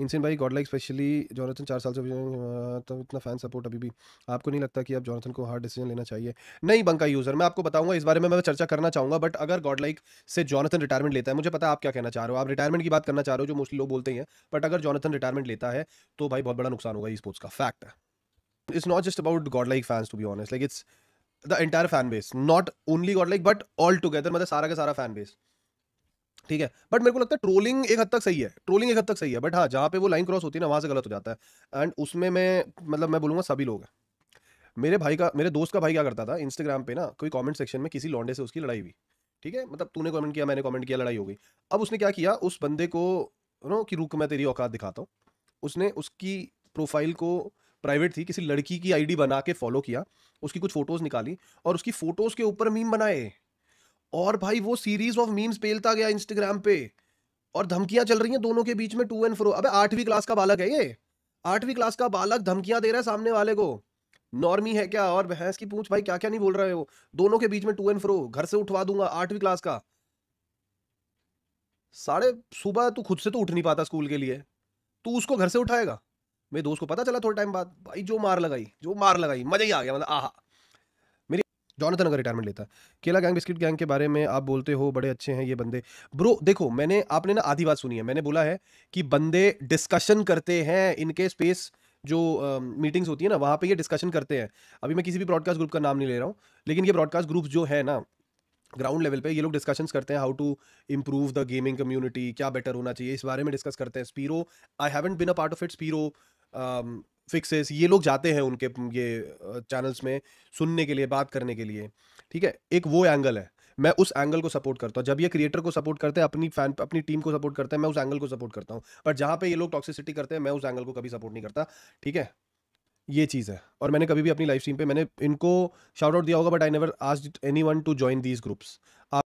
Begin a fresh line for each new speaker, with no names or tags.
insane भाई God like specially Jonathan चार साल से हाँ, तो इतना फैन सपोर्ट अभी भी आपको नहीं लगता कि अब जॉनथन को हार्ड डिसीजन लेना चाहिए नहीं बंका यूज़र मैं आपको बताऊंगा इस बारे में मैं चर्चा करना चाहूंगा बट अगर गॉड लाइक से जॉनथन रिटायरमेंट लेता है मुझे पता आप क्या कहना चाह रहे हो आप रिटायरमेंट की बात करना चाह रहे हो जो मोस्टली लोग बोलते हैं बट अगर जॉनथन रिटायरमेंट लेता है तो भाई बहुत बड़ा नुकसान होगा स्पोर्ट्स का फैक्ट है just about Godlike godlike to be be like it's the the fan base not only Godlike but all together मतलब सारा का सारा फैन बेस ठीक है बट मेरे को लगता है ट्रोलिंग एक हद तक सही है ट्रोलिंग एक हद तक सही है बट हाँ जहाँ पे वो लाइन क्रॉस होती है ना वहाँ से गलत हो जाता है एंड उसमें मैं मतलब मैं बोलूँगा सभी लोग हैं मेरे भाई का मेरे दोस्त का भाई क्या करता था इंस्टाग्राम पे ना कोई कमेंट सेक्शन में किसी लॉन्डे से उसकी लड़ाई हुई ठीक है मतलब तूने कमेंट किया मैंने कमेंट किया लड़ाई हो गई अब उसने क्या किया उस बंदे को नो कि रुक मैं तेरी औकात दिखाता हूँ उसने उसकी प्रोफाइल को प्राइवेट थी किसी लड़की की आईडी बना के फॉलो किया उसकी कुछ फोटोज़ निकाली और उसकी फ़ोटोज़ के ऊपर मीम बनाए और भाई वो सीरीज ऑफ मीम्स पेलता गया इंस्टाग्राम पे और धमकियां चल रही हैं दोनों के बीच में टू एंड फ्रो अबे आठवीं क्लास का बालक है ये आठवीं क्लास का बालक धमकियां दे रहा है सामने वाले को नॉर्मी है क्या और भैंस की पूछ भाई क्या क्या नहीं बोल रहे हो दोनों के बीच में टू एंड फ्रो घर से उठवा दूंगा आठवीं क्लास का साढ़े सुबह तू खुद से तो उठ नहीं पाता स्कूल के लिए तू उसको घर से उठाएगा मेरे दोस्त को पता चला थोड़े टाइम बाद भाई जो मार लगाई जो मार लगाई मजा ही आ गया मतलब आहा जॉनथन अगर रिटायरमेंट लेता केला गैंग बिस्किट गैंग के बारे में आप बोलते हो बड़े अच्छे हैं ये बंदे ब्रो देखो मैंने आपने ना आधी बात सुनी है मैंने बोला है कि बंदे डिस्कशन करते हैं इनके स्पेस जो मीटिंग्स uh, होती है ना वहाँ पे ये डिस्कशन करते हैं अभी मैं किसी भी ब्रॉडकास्ट ग्रुप का नाम नहीं ले रहा हूँ लेकिन ये ब्रॉडकास्ट ग्रुप जो है ना ग्राउंड लेवल पे ये लोग डिस्कशंस करते हैं how to improve the gaming community क्या बेटर होना चाहिए इस बारे में डिस्कस करते हैं Spiro I haven't been a part of it Spiro fixes ये लोग जाते हैं उनके ये चैनल्स में सुनने के लिए बात करने के लिए ठीक है एक वो एंगल है मैं उस एंगल को सपोर्ट करता हूँ जब ये क्रिएटर को सपोर्ट करते हैं अपनी फैन अपनी टीम को सपोर्ट करते हैं मैं उस एंगल को सपोर्ट करता हूँ बट जहाँ पे ये लोग टॉक्सिसिटी करते हैं मैं उस एंगल को कभी सपोर्ट नहीं करता ठीक है ये चीज़ है और मैंने कभी भी अपनी लाइफ स्ट्रीम पे मैंने इनको शाउट आउट दिया होगा बट आई नेवर आज anyone to join these groups